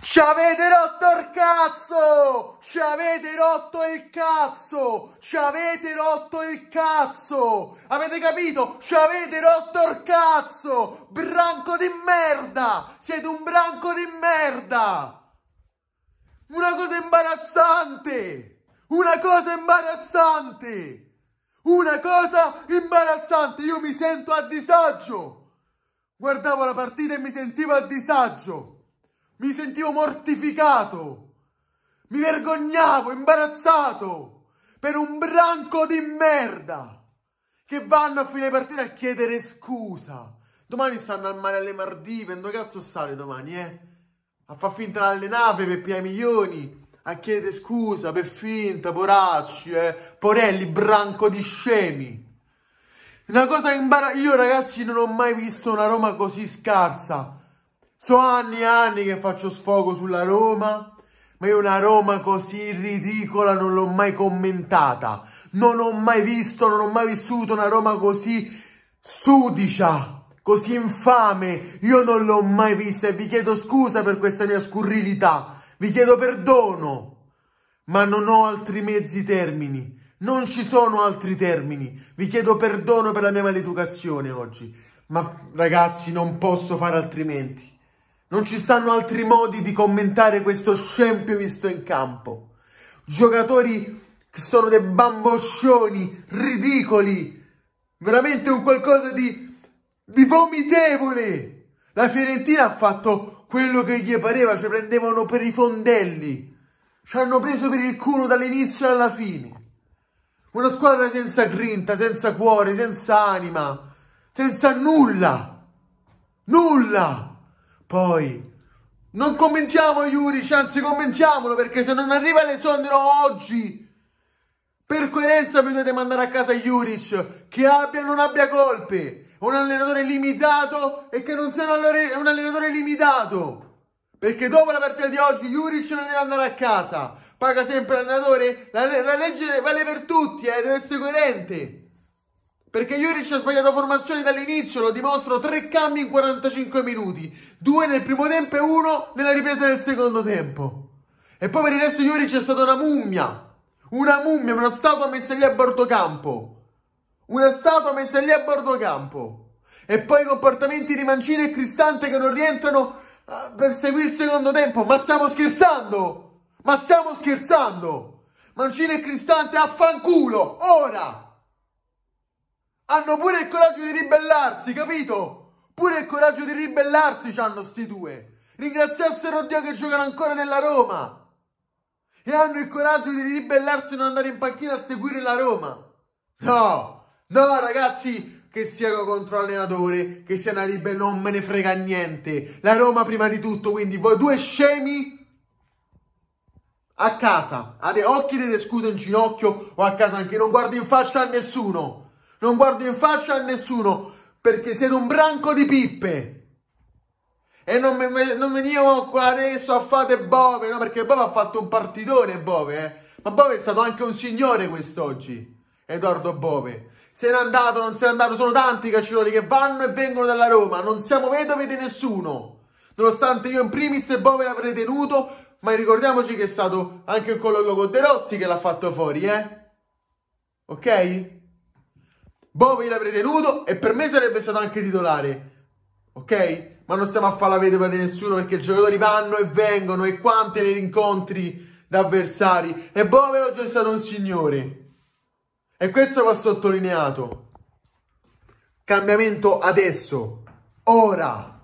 Ci avete rotto il cazzo! Ci avete rotto il cazzo! Ci avete rotto il cazzo! Avete capito? Ci avete rotto il cazzo! Branco di merda! Siete un branco di merda! Una cosa imbarazzante! Una cosa imbarazzante! Una cosa imbarazzante! Io mi sento a disagio! Guardavo la partita e mi sentivo a disagio! Mi sentivo mortificato. Mi vergognavo, imbarazzato per un branco di merda che vanno a fine partita a chiedere scusa. Domani stanno al mare alle Mardive, dove cazzo stare domani, eh? A far finta alle navi per piai milioni, a chiedere scusa per finta, poracci, eh? Porelli, branco di scemi. Una cosa imbarazzante, io ragazzi non ho mai visto una Roma così scarsa. So anni e anni che faccio sfogo sulla Roma, ma io una Roma così ridicola non l'ho mai commentata. Non ho mai visto, non ho mai vissuto una Roma così sudicia, così infame. Io non l'ho mai vista e vi chiedo scusa per questa mia scurrilità. Vi chiedo perdono, ma non ho altri mezzi termini. Non ci sono altri termini. Vi chiedo perdono per la mia maleducazione oggi. Ma ragazzi, non posso fare altrimenti. Non ci stanno altri modi di commentare questo scempio visto in campo. Giocatori che sono dei bamboscioni, ridicoli, veramente un qualcosa di, di vomitevole. La Fiorentina ha fatto quello che gli pareva, ci cioè prendevano per i fondelli. Ci hanno preso per il culo dall'inizio alla fine. Una squadra senza grinta, senza cuore, senza anima, senza nulla. Nulla! Poi, non commentiamo Juric, anzi commentiamolo perché se non arriva Alessandro oggi, per coerenza mi dovete mandare a casa Juric, che abbia o non abbia colpe. Un allenatore limitato e che non sia un allenatore limitato. Perché dopo la partita di oggi Juric non deve andare a casa. Paga sempre l'allenatore. La, la legge vale per tutti, eh, deve essere coerente. Perché Juric ha sbagliato formazione dall'inizio, lo dimostro, tre cambi in 45 minuti. Due nel primo tempo e uno nella ripresa del secondo tempo. E poi per il resto Juric è stata una mummia. Una mummia, una statua messa lì a bordo campo. Una statua messa lì a bordo campo. E poi i comportamenti di Mancini e Cristante che non rientrano ah, per seguire il secondo tempo. Ma stiamo scherzando! Ma stiamo scherzando! Mancini e Cristante, affanculo! Ora! Hanno pure il coraggio di ribellarsi, capito? Pure il coraggio di ribellarsi ci hanno sti due. Ringraziassero Dio che giocano ancora nella Roma. E hanno il coraggio di ribellarsi e non andare in panchina a seguire la Roma. No, no ragazzi, che siano contro allenatore, che sia una ribelle, non me ne frega niente. La Roma prima di tutto, quindi voi due scemi a casa, avete occhi deve scudo in ginocchio o a casa anche non guardi in faccia a nessuno non guardo in faccia a nessuno perché siete un branco di pippe. E non, non veniamo qua adesso a fare Bove, no? Perché Bove ha fatto un partitone, Bove, eh? Ma Bove è stato anche un signore quest'oggi, Edoardo Bove. Se n'è andato, non se n'è andato, sono tanti i calciatori che vanno e vengono dalla Roma. Non siamo vedovi di nessuno. Nonostante io in primis Bove l'avrei tenuto, ma ricordiamoci che è stato anche il colloquio con De Rossi che l'ha fatto fuori, eh? Ok? Bove l'avrei tenuto e per me sarebbe stato anche titolare. Ok? Ma non stiamo a fare la vedova di nessuno perché i giocatori vanno e vengono e quanti ne incontri da avversari. E Bove oggi è stato un signore. E questo va sottolineato. Cambiamento adesso. Ora.